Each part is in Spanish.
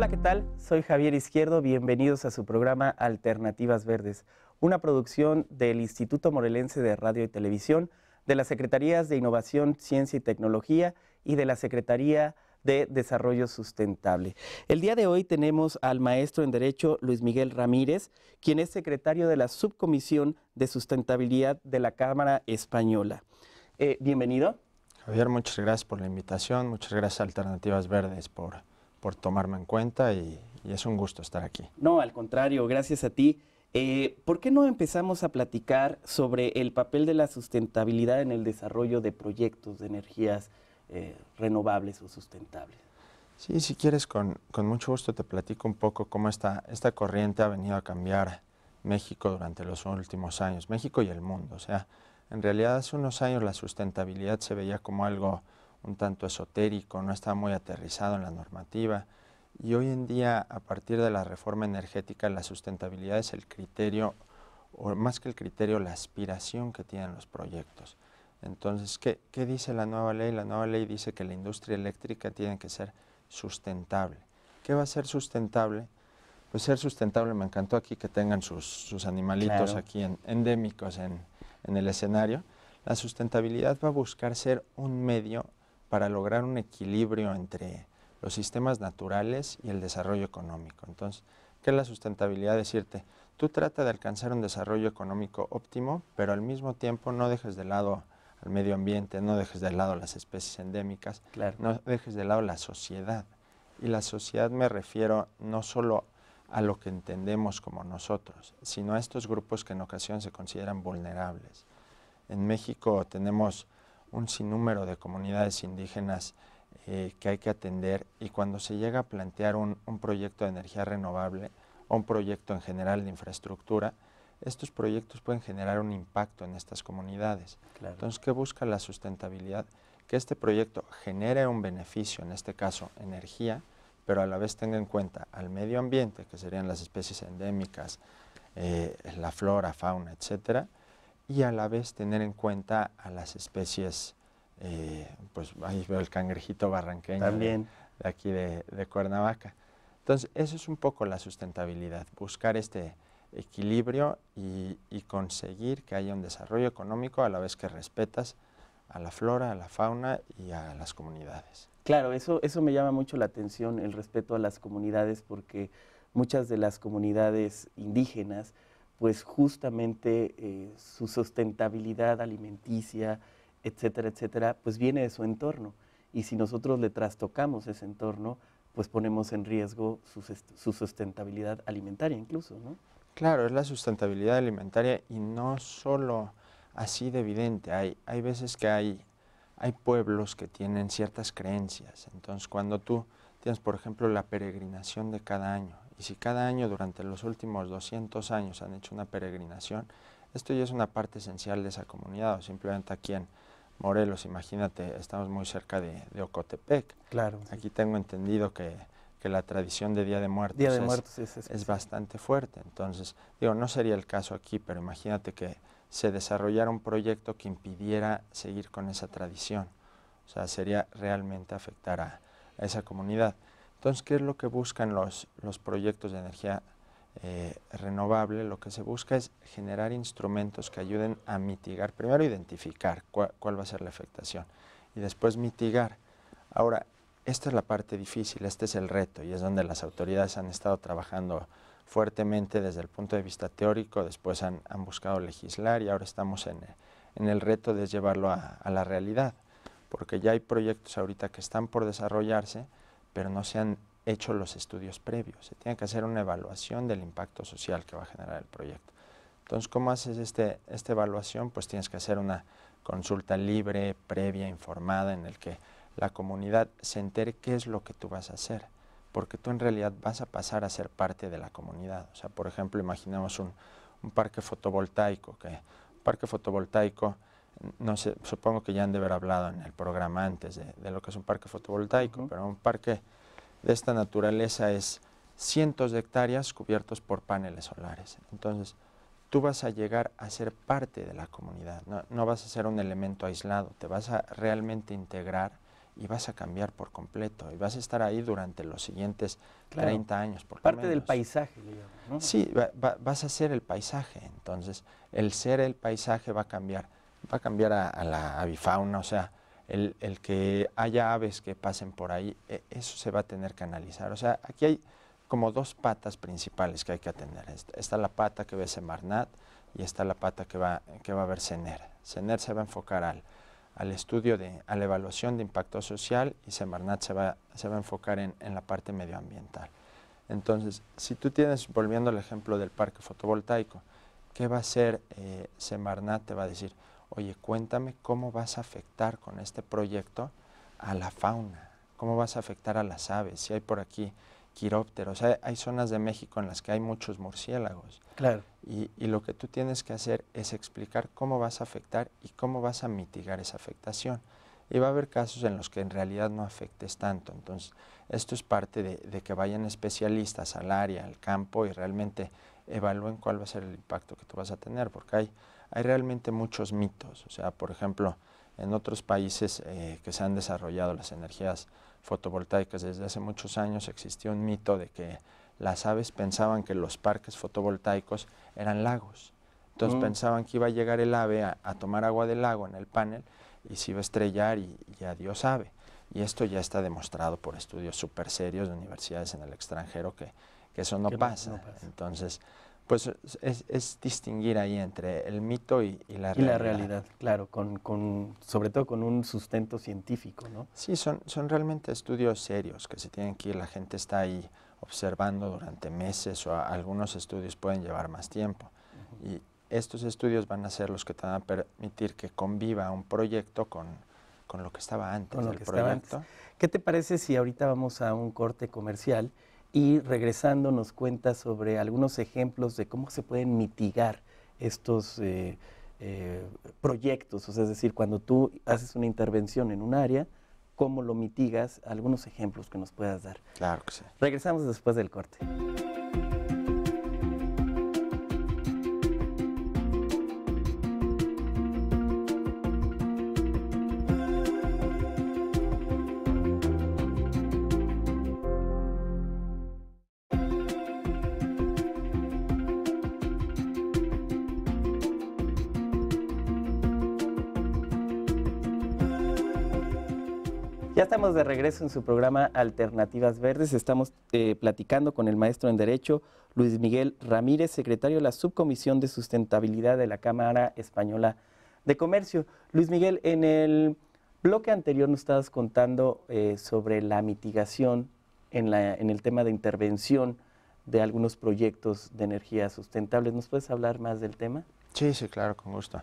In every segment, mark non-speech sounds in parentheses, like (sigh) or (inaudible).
Hola, ¿qué tal? Soy Javier Izquierdo, bienvenidos a su programa Alternativas Verdes, una producción del Instituto Morelense de Radio y Televisión, de las Secretarías de Innovación, Ciencia y Tecnología y de la Secretaría de Desarrollo Sustentable. El día de hoy tenemos al maestro en Derecho Luis Miguel Ramírez, quien es secretario de la Subcomisión de Sustentabilidad de la Cámara Española. Eh, bienvenido. Javier, muchas gracias por la invitación, muchas gracias a Alternativas Verdes por por tomarme en cuenta y, es un gusto estar aquí. No, al contrario, gracias a ti. Eh, ¿Por qué no empezamos a platicar sobre el papel de la sustentabilidad en el desarrollo de proyectos de energías eh, renovables o sustentables? Sí, si quieres, con, con, mucho gusto te platico un poco cómo esta, esta corriente ha venido a cambiar México durante los últimos años, México y el mundo. O sea, en realidad hace unos años la sustentabilidad se veía como algo un tanto esotérico, no está muy aterrizado en la normativa. Y hoy en día, a partir de la reforma energética, la sustentabilidad es el criterio, o más que el criterio, la aspiración que tienen los proyectos. Entonces, ¿qué, dice la nueva ley? La nueva ley dice que la industria eléctrica tiene que ser sustentable. ¿Qué va a ser sustentable? Pues ser sustentable, me encantó aquí que tengan sus, animalitos aquí endémicos en, en el escenario. La sustentabilidad va a buscar ser un medio para lograr un equilibrio entre los sistemas naturales y el desarrollo económico. Entonces, ¿qué es la sustentabilidad? Decirte, tú trata de alcanzar un desarrollo económico óptimo, pero al mismo tiempo no dejes de lado al medio ambiente, no dejes de lado las especies endémicas, no dejes de lado la sociedad. Y la sociedad me refiero no solo a lo que entendemos como nosotros, sino a estos grupos que en ocasiones se consideran vulnerables. En México tenemos un sinnúmero de comunidades indígenas eh, que hay que atender y cuando se llega a plantear un, proyecto de energía renovable o un proyecto en general de infraestructura, estos proyectos pueden generar un impacto en estas comunidades. Entonces, ¿qué busca la sustentabilidad? Que este proyecto genere un beneficio, en este caso energía, pero a la vez tenga en cuenta al medio ambiente, que serían las especies endémicas, eh, la flora, fauna, etcétera, y a la vez tener en cuenta a las especies, eh, pues ahí veo el cangrejito barranqueño También. De, aquí de, de, Cuernavaca. Entonces, eso es un poco la sustentabilidad, buscar este equilibrio y, y conseguir que haya un desarrollo económico a la vez que respetas a la flora, a la fauna y a las comunidades. Claro, eso, eso me llama mucho la atención, el respeto a las comunidades, porque muchas de las comunidades indígenas pues justamente eh, su sustentabilidad alimenticia, etcétera, etcétera, pues viene de su entorno. Y si nosotros le trastocamos ese entorno, pues ponemos en riesgo su, su sustentabilidad alimentaria incluso, ¿no? Claro, es la sustentabilidad alimentaria y no solo así de evidente. Hay, hay veces que hay, hay pueblos que tienen ciertas creencias. Entonces, cuando tú tienes, por ejemplo, la peregrinación de cada año, y si cada año durante los últimos 200 años han hecho una peregrinación, esto ya es una parte esencial de esa comunidad, o simplemente aquí en Morelos, imagínate, estamos muy cerca de, Ocotepec. Claro. Aquí tengo entendido que, la tradición de Día de Muertos, es, bastante fuerte. Entonces, digo, no sería el caso aquí, pero imagínate que se desarrollara un proyecto que impidiera seguir con esa tradición. O sea, sería realmente afectar a esa comunidad. Entonces, ¿qué es lo que buscan los, los proyectos de energía eh, renovable? Lo que se busca es generar instrumentos que ayuden a mitigar, primero identificar cuál, va a ser la afectación y después mitigar. Ahora, esta es la parte difícil, este es el reto y es donde las autoridades han estado trabajando fuertemente desde el punto de vista teórico, después han, buscado legislar y ahora estamos en, el reto de llevarlo a, la realidad, porque ya hay proyectos ahorita que están por desarrollarse pero no se han hecho los estudios previos. Se tiene que hacer una evaluación del impacto social que va a generar el proyecto. Entonces, ¿cómo haces este, esta evaluación? Pues tienes que hacer una consulta libre, previa, informada, en el que la comunidad se entere qué es lo que tú vas a hacer, porque tú en realidad vas a pasar a ser parte de la comunidad. O sea, por ejemplo, imaginemos un, un parque fotovoltaico, que un parque fotovoltaico no sé, supongo que ya han de haber hablado en el programa antes de, lo que es un parque fotovoltaico, pero un parque de esta naturaleza es cientos de hectáreas cubiertos por paneles solares. Entonces, tú vas a llegar a ser parte de la comunidad, no, vas a ser un elemento aislado, te vas a realmente integrar y vas a cambiar por completo y vas a estar ahí durante los siguientes 30 años. Por Parte del paisaje, digamos. Sí, vas a ser el paisaje, entonces el ser el paisaje va a cambiar va a cambiar a, la avifauna, o sea, el, que haya aves que pasen por ahí, e, eso se va a tener que analizar. O sea, aquí hay como dos patas principales que hay que atender. Está, es la pata que ve Semarnat y está la pata que va, a ver CENER. CENER se va a enfocar al, estudio, de, a la evaluación de impacto social y Semarnat se va, se va a enfocar en, la parte medioambiental. Entonces, si tú tienes, volviendo al ejemplo del parque fotovoltaico, ¿qué va a hacer eh, Semarnat? Te va a decir, oye, cuéntame cómo vas a afectar con este proyecto a la fauna, cómo vas a afectar a las aves, si hay por aquí quirópteros, hay, zonas de México en las que hay muchos murciélagos. Claro. Y, lo que tú tienes que hacer es explicar cómo vas a afectar y cómo vas a mitigar esa afectación. Y va a haber casos en los que en realidad no afectes tanto. Entonces, esto es parte de, de que vayan especialistas al área, al campo y realmente evalúen cuál va a ser el impacto que tú vas a tener, porque hay hay realmente muchos mitos. O sea, por ejemplo, en otros países eh, que se han desarrollado las energías fotovoltaicas desde hace muchos años existió un mito de que las aves pensaban que los parques fotovoltaicos eran lagos. Entonces mm. pensaban que iba a llegar el ave a, tomar agua del lago en el panel y se iba a estrellar y, ya Dios sabe. Y esto ya está demostrado por estudios súper serios de universidades en el extranjero que, eso no pasa. no pasa. Entonces, pues es, distinguir ahí entre el mito y, la realidad. Y la realidad, claro, con, sobre todo con un sustento científico, ¿no? Sí, son, son realmente estudios serios que se tienen que ir, la gente está ahí observando durante meses o algunos estudios pueden llevar más tiempo. Y estos estudios van a ser los que te van a permitir que conviva un proyecto con, lo que estaba antes proyecto. Estaba antes. ¿Qué te parece si ahorita vamos a un corte comercial? y regresando nos cuenta sobre algunos ejemplos de cómo se pueden mitigar estos eh, eh, proyectos, es decir, cuando tú haces una intervención en un área, cómo lo mitigas, algunos ejemplos que nos puedas dar. Claro que sí. Regresamos después del corte. Ya estamos de regreso en su programa Alternativas Verdes. Estamos eh, platicando con el maestro en Derecho, Luis Miguel Ramírez, secretario de la Subcomisión de Sustentabilidad de la Cámara Española de Comercio. Luis Miguel, en el bloque anterior nos estabas contando eh, sobre la mitigación en, la, en el tema de intervención de algunos proyectos de energía sustentable. ¿Nos puedes hablar más del tema? Sí, sí, claro, con gusto.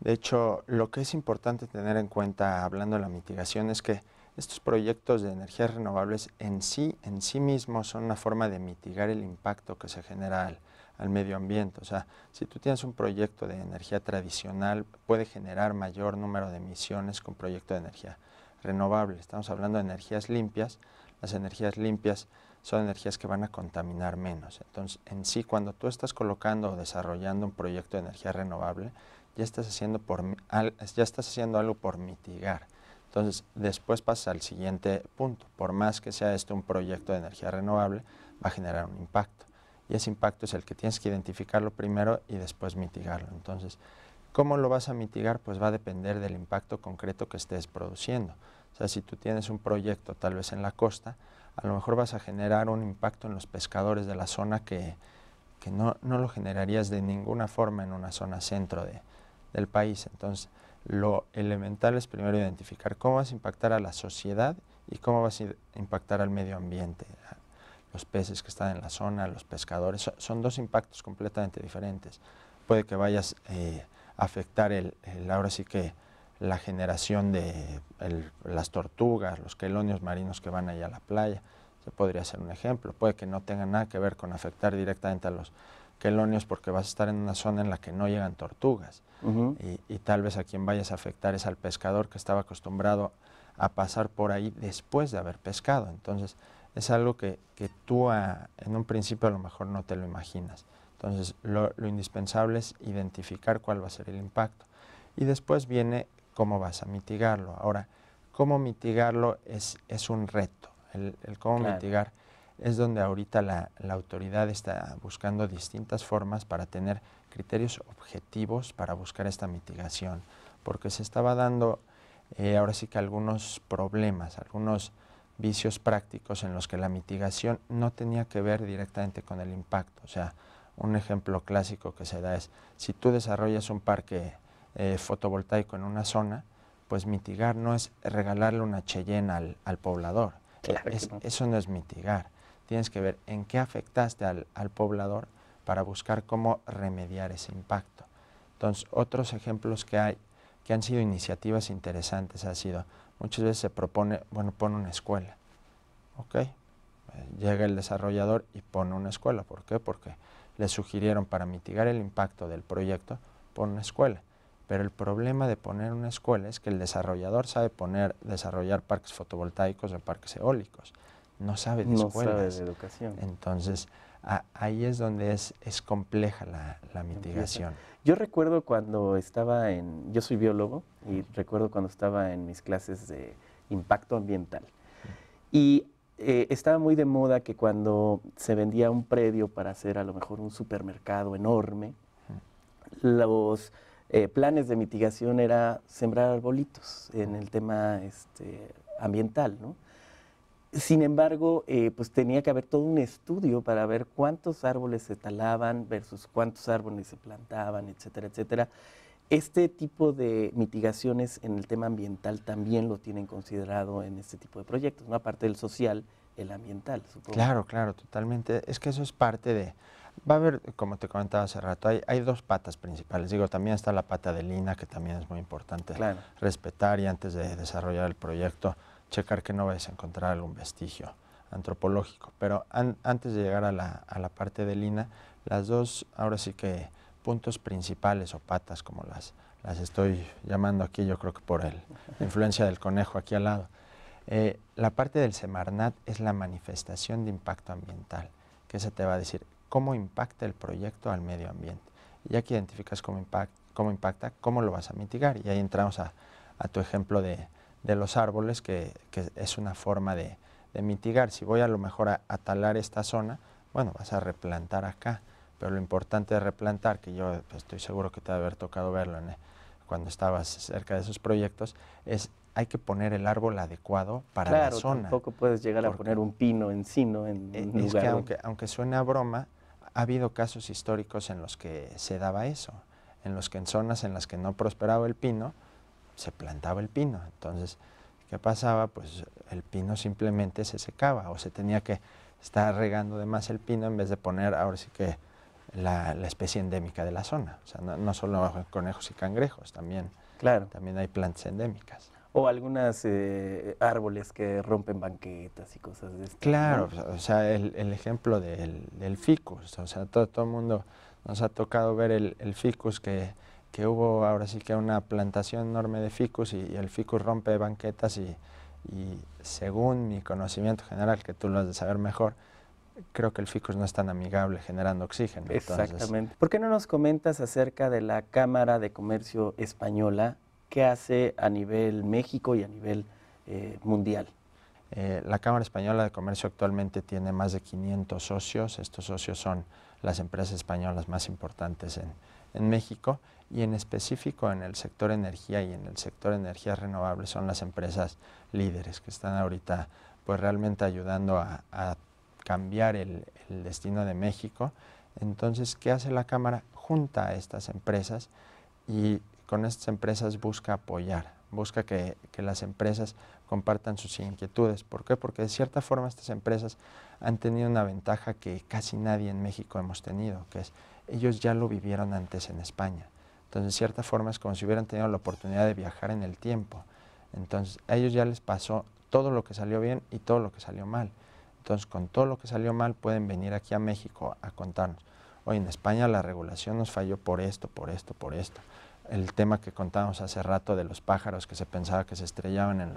De hecho, lo que es importante tener en cuenta hablando de la mitigación es que estos proyectos de energías renovables en sí, en sí mismos, son una forma de mitigar el impacto que se genera al, medio ambiente. O sea, si tú tienes un proyecto de energía tradicional, puede generar mayor número de emisiones con un proyecto de energía renovable. Estamos hablando de energías limpias. Las energías limpias son energías que van a contaminar menos. Entonces, en sí, cuando tú estás colocando o desarrollando un proyecto de energía renovable, ya estás haciendo, por, ya estás haciendo algo por mitigar. Entonces, después pasa al siguiente punto. Por más que sea este un proyecto de energía renovable, va a generar un impacto. Y ese impacto es el que tienes que identificarlo primero y después mitigarlo. Entonces, ¿cómo lo vas a mitigar? Pues va a depender del impacto concreto que estés produciendo. O sea, si tú tienes un proyecto tal vez en la costa, a lo mejor vas a generar un impacto en los pescadores de la zona que, que no, no, lo generarías de ninguna forma en una zona centro de, del país. Entonces, lo elemental es primero identificar cómo vas a impactar a la sociedad y cómo vas a impactar al medio ambiente. Los peces que están en la zona, los pescadores, son dos impactos completamente diferentes. Puede que vayas a eh, afectar el, ahora sí que la generación de las tortugas, los quelonios marinos que van allá a la playa, se podría ser un ejemplo. Puede que no tenga nada que ver con afectar directamente a los quelonios porque vas a estar en una zona en la que no llegan tortugas. y, tal vez a quien vayas a afectar es al pescador que estaba acostumbrado a pasar por ahí después de haber pescado. Entonces, es algo que, que tú en un principio a lo mejor no te lo imaginas. Entonces, lo, indispensable es identificar cuál va a ser el impacto. Y después viene cómo vas a mitigarlo. Ahora, cómo mitigarlo es, es un reto. El, cómo mitigar es donde ahorita la, autoridad está buscando distintas formas para tener criterios objetivos para buscar esta mitigación, porque se estaba dando eh, ahora sí que algunos problemas, algunos vicios prácticos en los que la mitigación no tenía que ver directamente con el impacto. O sea, un ejemplo clásico que se da es, si tú desarrollas un parque eh, fotovoltaico en una zona, pues mitigar no es regalarle una Cheyenne al, poblador. eso no es mitigar tienes que ver en qué afectaste al, poblador para buscar cómo remediar ese impacto. Entonces, otros ejemplos que hay, que han sido iniciativas interesantes, ha sido, muchas veces se propone, bueno, pone una escuela, ¿ok? Eh, llega el desarrollador y pone una escuela, ¿por qué? Porque le sugirieron para mitigar el impacto del proyecto, pone una escuela. Pero el problema de poner una escuela es que el desarrollador sabe poner, desarrollar parques fotovoltaicos o parques eólicos, no sabe de no escuelas. de educación. Entonces, ahí es donde es, compleja la, mitigación. Yo recuerdo cuando estaba en, yo soy biólogo y recuerdo cuando estaba en mis clases de impacto ambiental. Y eh, estaba muy de moda que cuando se vendía un predio para hacer a lo mejor un supermercado enorme, los eh, planes de mitigación era sembrar arbolitos en el tema este, ambiental, ¿no? Sin embargo, eh, pues tenía que haber todo un estudio para ver cuántos árboles se talaban versus cuántos árboles se plantaban, etcétera, etcétera. Este tipo de mitigaciones en el tema ambiental también lo tienen considerado en este tipo de proyectos, ¿no? aparte del social, el ambiental, supongo. Claro, claro, totalmente. Es que eso es parte de... Va a haber, como te comentaba hace rato, hay, hay dos patas principales. Digo, también está la pata de Lina, que también es muy importante respetar y antes de desarrollar el proyecto, checar que no vayas a encontrar algún vestigio antropológico. Pero antes de llegar a la, parte de Lina, las dos, ahora sí que puntos principales o patas, como las, las estoy llamando aquí, yo creo que por el, la (laughs) influencia del conejo aquí al lado. Eh, la parte del Semarnat es la manifestación de impacto ambiental, que se te va a decir cómo impacta el proyecto al medio ambiente. Ya que identificas cómo, cómo impacta, cómo lo vas a mitigar. Y ahí entramos a tu ejemplo de, de los árboles, que, es una forma de, mitigar. Si voy a lo mejor a, talar esta zona, bueno, vas a replantar acá, pero lo importante de replantar, que yo estoy seguro que te a haber tocado verlo cuando estabas cerca de esos proyectos, es hay que poner el árbol adecuado para la zona. Tampoco puedes llegar a poner un pino encino en es, Es que aunque, aunque suene a broma, ha habido casos históricos en los que se daba eso, en los que en zonas en las que no prosperaba el pino, se plantaba el pino. Entonces, ¿qué pasaba? Pues el pino simplemente se secaba o se tenía que estar regando de más el pino en vez de poner ahora sí que la, especie endémica de la zona. O sea, no, solo conejos y cangrejos, también, claro. también hay plantas endémicas. O algunas eh, árboles que rompen banquetas y cosas de Claro, o sea, el, ejemplo del, ficus. O sea, todo, el mundo nos ha tocado ver el ficus que que hubo ahora sí que una plantación enorme de ficus y, el ficus rompe banquetas y, según mi conocimiento general, que tú lo has de saber mejor, creo que el ficus no es tan amigable generando oxígeno. Exactamente. ¿Por qué no nos comentas acerca de la Cámara de Comercio Española? ¿Qué hace a nivel México y a nivel eh, mundial? Eh, la Cámara Española de Comercio actualmente tiene más de 500 socios. Estos socios son las empresas españolas más importantes en, en México y en específico en el sector energía y en el sector energías renovables son las empresas líderes que están ahorita pues realmente ayudando a, cambiar el, destino de México. Entonces, ¿qué hace la Cámara? Junta a estas empresas y con estas empresas busca apoyar, busca que, que las empresas compartan sus inquietudes. ¿Por qué? Porque de cierta forma estas empresas han tenido una ventaja que casi nadie en México hemos tenido, que es ellos ya lo vivieron antes en España. Entonces, de cierta forma, es como si hubieran tenido la oportunidad de viajar en el tiempo. Entonces, a ellos ya les pasó todo lo que salió bien y todo lo que salió mal. Entonces, con todo lo que salió mal, pueden venir aquí a México a contarnos. Hoy en España la regulación nos falló por esto, por esto, por esto. El tema que contábamos hace rato de los pájaros que se pensaba que se estrellaban en,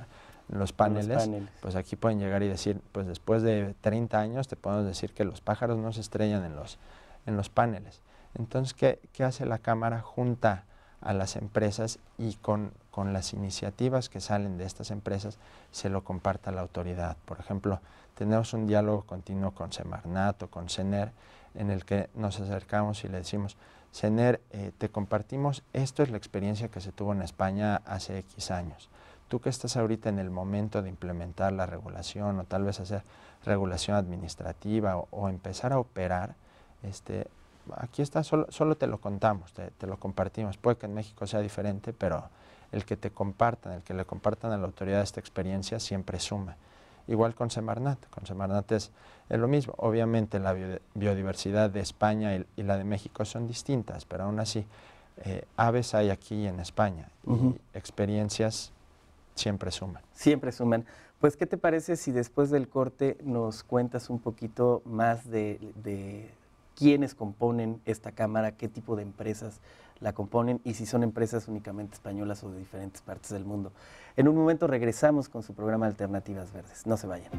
los, paneles, los paneles, pues aquí pueden llegar y decir, pues después de 30 años te podemos decir que los pájaros no se estrellan en los, en los paneles. Entonces, ¿qué, hace la Cámara? Junta a las empresas y con, con, las iniciativas que salen de estas empresas se lo comparta la autoridad. Por ejemplo, tenemos un diálogo continuo con Semarnat o con CENER en el que nos acercamos y le decimos, CENER, eh, te compartimos, esto es la experiencia que se tuvo en España hace X años. Tú que estás ahorita en el momento de implementar la regulación o tal vez hacer regulación administrativa o empezar a operar, este, aquí está, solo, solo te lo contamos, te, lo compartimos. Puede que en México sea diferente, pero el que te compartan, el que le compartan a la autoridad esta experiencia siempre suma. Igual con Semarnat, con Semarnat es, lo mismo. Obviamente la biodiversidad de España y, la de México son distintas, pero aún así eh, aves hay aquí en España y experiencias siempre suman. Siempre suman. Pues, ¿qué te parece si después del corte nos cuentas un poquito más de quiénes componen esta Cámara, qué tipo de empresas la componen y si son empresas únicamente españolas o de diferentes partes del mundo. En un momento regresamos con su programa Alternativas Verdes. No se vayan.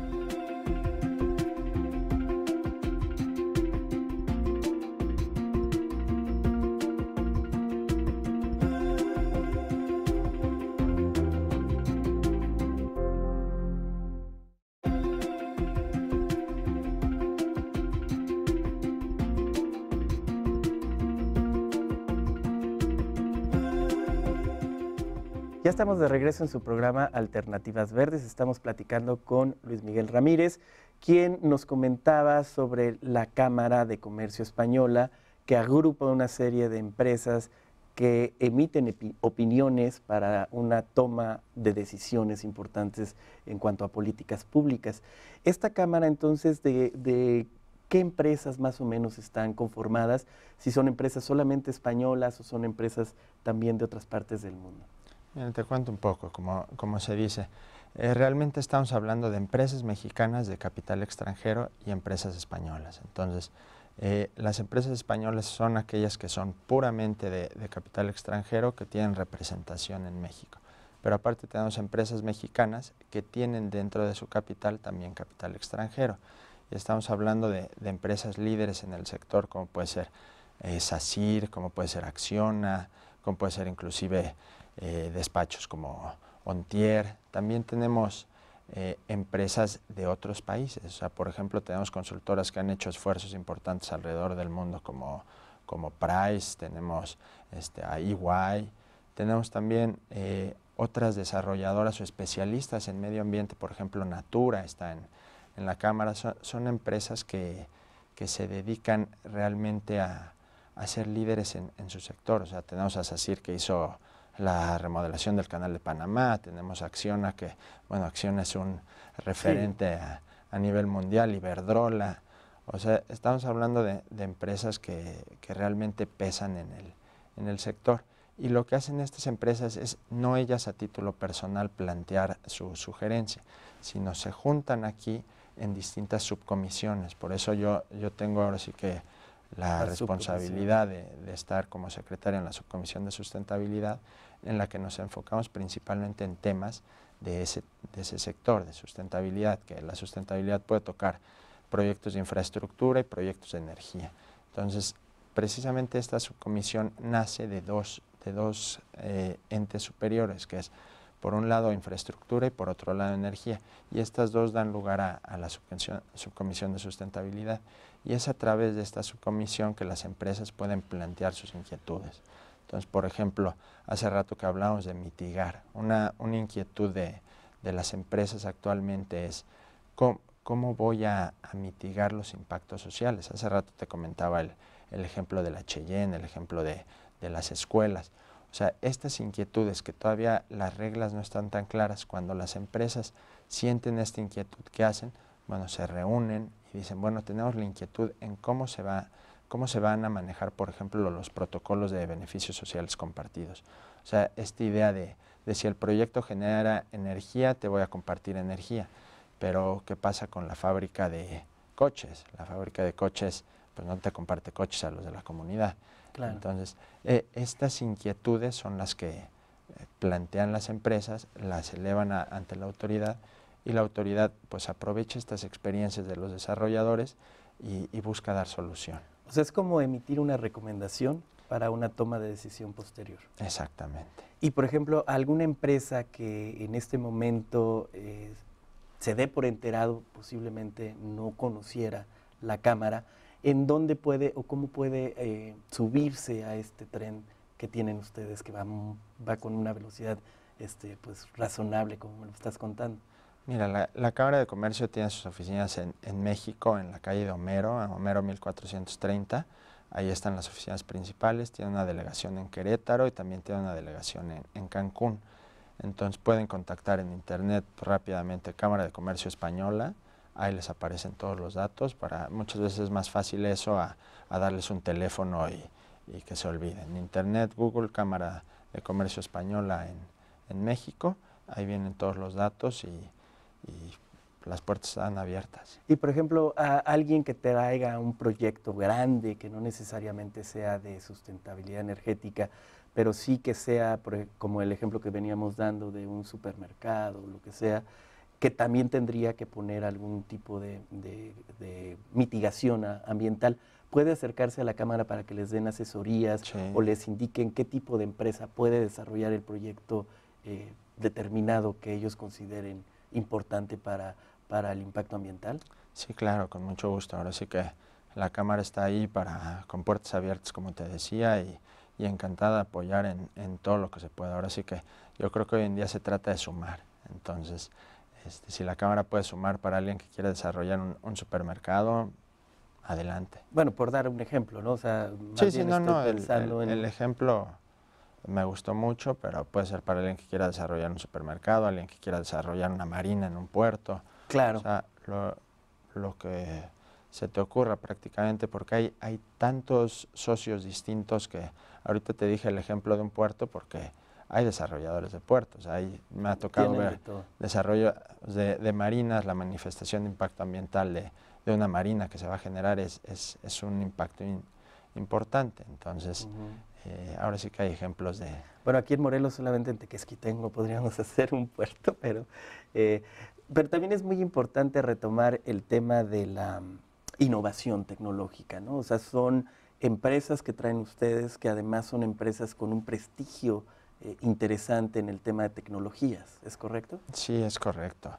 Ya estamos de regreso en su programa Alternativas Verdes. Estamos platicando con Luis Miguel Ramírez, quien nos comentaba sobre la Cámara de Comercio Española, que agrupa una serie de empresas que emiten opiniones para una toma de decisiones importantes en cuanto a políticas públicas. Esta Cámara entonces de, qué empresas más o menos están conformadas, si son empresas solamente españolas o son empresas también de otras partes del mundo te cuento un poco, como, se dice. Eh, realmente estamos hablando de empresas mexicanas de capital extranjero y empresas españolas. Entonces, eh, las empresas españolas son aquellas que son puramente de, capital extranjero que tienen representación en México. Pero aparte tenemos empresas mexicanas que tienen dentro de su capital también capital extranjero. Y estamos hablando de, empresas líderes en el sector como puede ser eh, SACIR, como puede ser Acciona, como puede ser inclusive eh, despachos como Ontier, también tenemos eh, empresas de otros países. O sea, por ejemplo, tenemos consultoras que han hecho esfuerzos importantes alrededor del mundo como, como Price, tenemos este, a EY, tenemos también eh, otras desarrolladoras o especialistas en medio ambiente, por ejemplo, Natura está en, la Cámara. Son, empresas que, que, se dedican realmente a, a ser líderes en, su sector. O sea, tenemos a SACIR que hizo la remodelación del canal de Panamá, tenemos Acciona, que, bueno, Acciona es un referente a, nivel mundial, Iberdrola. O sea, estamos hablando de, empresas que, realmente pesan en el, en el sector. Y lo que hacen estas empresas es no ellas a título personal plantear su sugerencia, sino se juntan aquí en distintas subcomisiones. Por eso yo, tengo ahora sí que la, responsabilidad de, de, estar como secretario en la subcomisión de sustentabilidad en la que nos enfocamos principalmente en temas de ese, de ese sector, de sustentabilidad, que la sustentabilidad puede tocar proyectos de infraestructura y proyectos de energía. Entonces, precisamente esta subcomisión nace de dos, de dos eh, entes superiores, que es por un lado infraestructura y por otro lado energía. Y estas dos dan lugar a, a la subcomisión de sustentabilidad. Y es a través de esta subcomisión que las empresas pueden plantear sus inquietudes. Entonces, por ejemplo, hace rato que hablamos de mitigar, una, inquietud de, las empresas actualmente es cómo, voy a, mitigar los impactos sociales. Hace rato te comentaba el, ejemplo de la Cheyenne, el ejemplo de, las escuelas. O sea, estas inquietudes que todavía las reglas no están tan claras, cuando las empresas sienten esta inquietud, que hacen? Bueno, se reúnen y dicen, bueno, tenemos la inquietud en cómo se va a cómo se van a manejar, por ejemplo, los protocolos de beneficios sociales compartidos. O sea, esta idea de, si el proyecto genera energía, te voy a compartir energía, pero ¿qué pasa con la fábrica de coches? La fábrica de coches, pues no te comparte coches a los de la comunidad. Entonces, eh, estas inquietudes son las que eh, plantean las empresas, las elevan ante la autoridad y la autoridad pues aprovecha estas experiencias de los desarrolladores y busca dar solución sea, es como emitir una recomendación para una toma de decisión posterior. Exactamente. Y por ejemplo, alguna empresa que en este momento eh, se dé por enterado, posiblemente no conociera la cámara, ¿en dónde puede o cómo puede eh, subirse a este tren que tienen ustedes que va, va con una velocidad este, pues, razonable, como me lo estás contando? Mira, la, Cámara de Comercio tiene sus oficinas en, México, en la calle de Homero, en Homero 1430. Ahí están las oficinas principales, tiene una delegación en Querétaro y también tiene una delegación en, Cancún. Entonces pueden contactar en internet rápidamente Cámara de Comercio Española, ahí les aparecen todos los datos. Para, muchas veces es más fácil eso a, darles un teléfono y, que se olviden. Internet, Google, Cámara de Comercio Española en, en México, ahí vienen todos los datos y y las puertas están abiertas. Y por ejemplo, a alguien que traiga un proyecto grande que no necesariamente sea de sustentabilidad energética, pero sí que sea, como el ejemplo que veníamos dando de un supermercado o lo que sea, que también tendría que poner algún tipo de, mitigación ambiental, puede acercarse a la Cámara para que les den asesorías o les indiquen qué tipo de empresa puede desarrollar el proyecto eh, determinado que ellos consideren importante para, para el impacto ambiental? Sí, claro, con mucho gusto. Ahora sí que la Cámara está ahí para, con puertas abiertas, como te decía, y, y encantada de apoyar en, en, todo lo que se pueda. Ahora sí que yo creo que hoy en día se trata de sumar. Entonces, este, si la Cámara puede sumar para alguien que quiere desarrollar un, supermercado, adelante. Bueno, por dar un ejemplo, ¿no? O sea, sí, sí, no, no, en... el ejemplo me gustó mucho, pero puede ser para alguien que quiera desarrollar un supermercado, alguien que quiera desarrollar una marina en un puerto. Claro. O sea, lo, que se te ocurra prácticamente, porque hay, hay tantos socios distintos que ahorita te dije el ejemplo de un puerto porque hay desarrolladores de puertos, hay, me ha tocado ver desarrollo de, de, marinas, la manifestación de impacto ambiental de, de, una marina que se va a generar es, es, es un impacto importante. Entonces, eh, ahora sí que hay ejemplos de... Bueno, aquí en Morelos solamente en Tequesquitengo podríamos (laughs) hacer un puerto, pero, eh, pero también es muy importante retomar el tema de la mm, innovación tecnológica, ¿no? O sea, son empresas que traen ustedes que además son empresas con un prestigio eh, interesante en el tema de tecnologías, ¿es correcto? Sí, es correcto.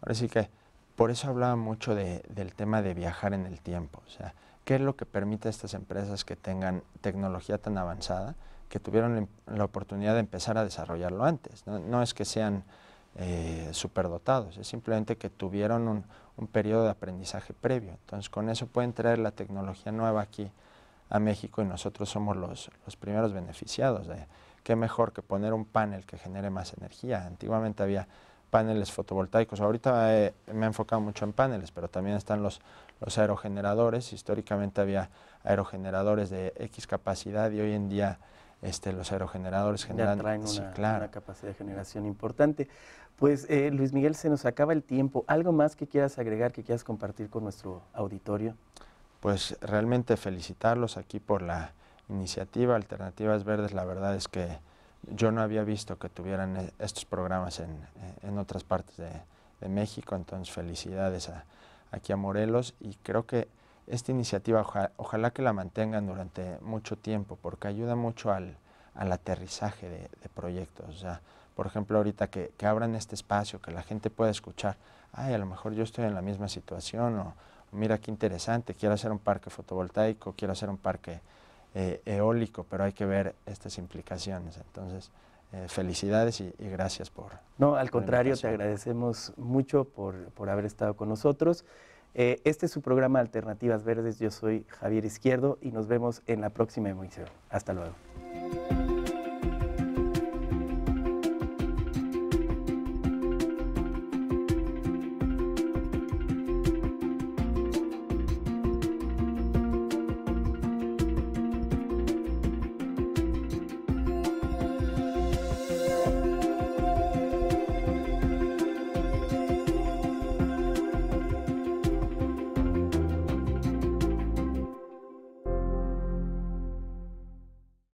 Ahora sí que por eso hablaba mucho de, del tema de viajar en el tiempo, o sea, ¿Qué es lo que permite a estas empresas que tengan tecnología tan avanzada, que tuvieron la oportunidad de empezar a desarrollarlo antes? No, es que sean eh, superdotados, es simplemente que tuvieron un, periodo de aprendizaje previo. Entonces, con eso pueden traer la tecnología nueva aquí a México y nosotros somos los, primeros beneficiados. ¿Qué mejor que poner un panel que genere más energía? Antiguamente había paneles fotovoltaicos. Ahorita eh, me he enfocado mucho en paneles, pero también están los, los aerogeneradores. Históricamente había aerogeneradores de X capacidad y hoy en día este, los aerogeneradores generan una, capacidad de generación importante. Pues eh, Luis Miguel, se nos acaba el tiempo. ¿Algo más que quieras agregar, que quieras compartir con nuestro auditorio? Pues realmente felicitarlos aquí por la iniciativa Alternativas Verdes. La verdad es que yo no había visto que tuvieran eh, estos programas eh, en, otras partes de, de México, entonces felicidades a, aquí a Morelos y creo que esta iniciativa ojalá que la mantengan durante mucho tiempo porque ayuda mucho al, aterrizaje de, proyectos. O sea, por ejemplo, ahorita que, que, abran este espacio, que la gente pueda escuchar, ay, a lo mejor yo estoy en la misma situación o mira qué interesante, quiero hacer un parque fotovoltaico, quiero hacer un parque eh, eólico, pero hay que ver estas implicaciones. Entonces, eh, felicidades y, gracias por... No, al contrario, te agradecemos mucho por, haber estado con nosotros. Eh, este es su programa Alternativas Verdes. Yo soy Javier Izquierdo y nos vemos en la próxima emisión. Hasta luego.